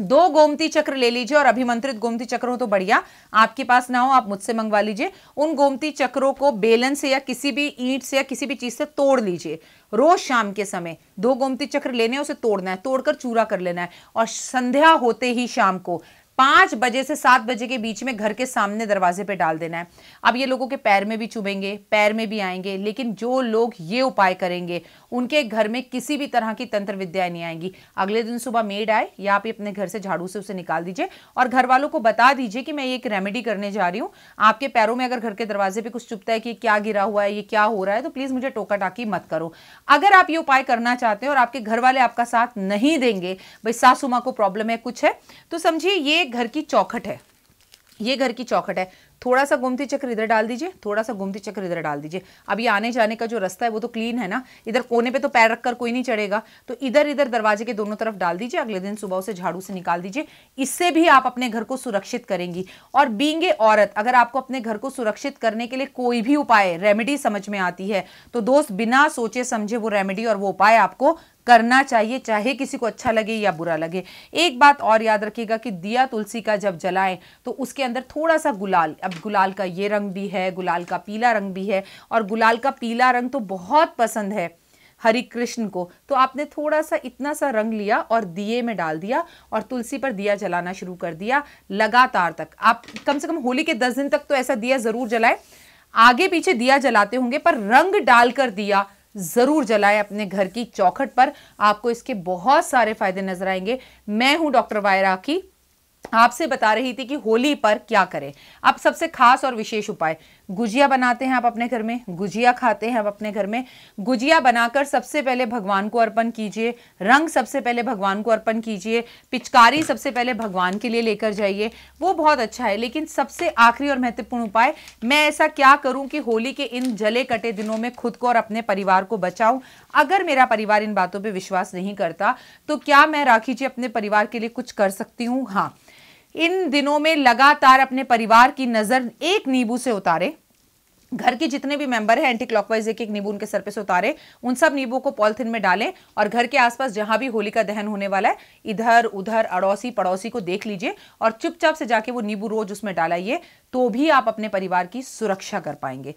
दो गोमती चक्र ले लीजिए और अभिमंत्रित गोमती चक्र हो तो बढ़िया आपके पास ना हो आप मुझसे मंगवा लीजिए उन गोमती चक्रों को बेलन से या किसी भी ईंट से या किसी भी चीज से तोड़ लीजिए रोज शाम के समय दो गोमती चक्र लेने उसे तोड़ना है तोड़कर चूरा कर लेना है और संध्या होते ही शाम को पांच बजे से सात बजे के बीच में घर के सामने दरवाजे पे डाल देना है अब ये लोगों के पैर में भी चुभेंगे पैर में भी आएंगे लेकिन जो लोग ये उपाय करेंगे उनके घर में किसी भी तरह की तंत्र विद्या नहीं आएंगी अगले दिन सुबह मेड आए या आप अपने घर से झाड़ू से उसे निकाल दीजिए और घर वालों को बता दीजिए कि मैं ये एक रेमेडी करने जा रही हूँ आपके पैरों में अगर घर के दरवाजे पर कुछ चुपता है कि क्या गिरा हुआ है ये क्या हो रहा है तो प्लीज़ मुझे टोका टाकी मत करो अगर आप ये उपाय करना चाहते हो और आपके घर वाले आपका साथ नहीं देंगे भाई सासू माँ को प्रॉब्लम है कुछ है तो समझिए ये घर की चौखट है ये घर की चौखट है थोड़ा सा गोमती चक्र इधर डाल दीजिए थोड़ा सा गोमती चक्र इधर डाल दीजिए अब ये आने जाने का जो रास्ता है वो तो क्लीन है ना इधर कोने पे तो पैर रखकर कोई नहीं चढ़ेगा तो इधर इधर दरवाजे के दोनों तरफ डाल दीजिए अगले दिन सुबह उसे झाड़ू से निकाल दीजिए इससे भी आप अपने घर को सुरक्षित करेंगी और बींगे औरत अगर आपको अपने घर को सुरक्षित करने के लिए कोई भी उपाय रेमेडी समझ में आती है तो दोस्त बिना सोचे समझे वो रेमेडी और वो उपाय आपको करना चाहिए चाहे किसी को अच्छा लगे या बुरा लगे एक बात और याद रखिएगा कि दिया तुलसी का जब जलाएं तो उसके अंदर थोड़ा सा गुलाल अब गुलाल का ये रंग भी है गुलाल का पीला रंग भी है और गुलाल का पीला रंग तो बहुत पसंद है हरि कृष्ण को तो आपने थोड़ा सा इतना सा रंग लिया और दिए में डाल दिया और तुलसी पर दिया जलाना शुरू कर दिया लगातार तक आप कम से कम होली के दस दिन तक तो ऐसा दिया ज़रूर जलाएं आगे पीछे दिया जलाते होंगे पर रंग डालकर दिया ज़रूर जलाएं अपने घर की चौखट पर आपको इसके बहुत सारे फ़ायदे नज़र आएंगे मैं हूं डॉक्टर वायरा की आपसे बता रही थी कि होली पर क्या करें अब सबसे खास और विशेष उपाय गुजिया बनाते हैं आप अपने घर में गुजिया खाते हैं आप अपने घर में गुजिया बनाकर सबसे पहले भगवान को अर्पण कीजिए रंग सबसे पहले भगवान को अर्पण कीजिए पिचकारी सबसे पहले भगवान के लिए लेकर जाइए वो बहुत अच्छा है लेकिन सबसे आखिरी और महत्वपूर्ण उपाय मैं ऐसा क्या करूं कि होली के इन जले कटे दिनों में खुद को और अपने परिवार को बचाऊं अगर मेरा परिवार इन बातों पर विश्वास नहीं करता तो क्या मैं राखी जी अपने परिवार के लिए कुछ कर सकती हूँ हाँ इन दिनों में लगातार अपने परिवार की नज़र एक नींबू से उतारे घर के जितने भी मेंबर हैं एंटी क्लॉकवाइज एक एक नींबू उनके सर पे से उतारे उन सब नींबू को पॉलिथिन में डालें और घर के आसपास जहां भी होली का दहन होने वाला है इधर उधर अड़ोसी पड़ोसी को देख लीजिए और चुपचाप से जाके वो नींबू रोज उसमें डालाइए तो भी आप अपने परिवार की सुरक्षा कर पाएंगे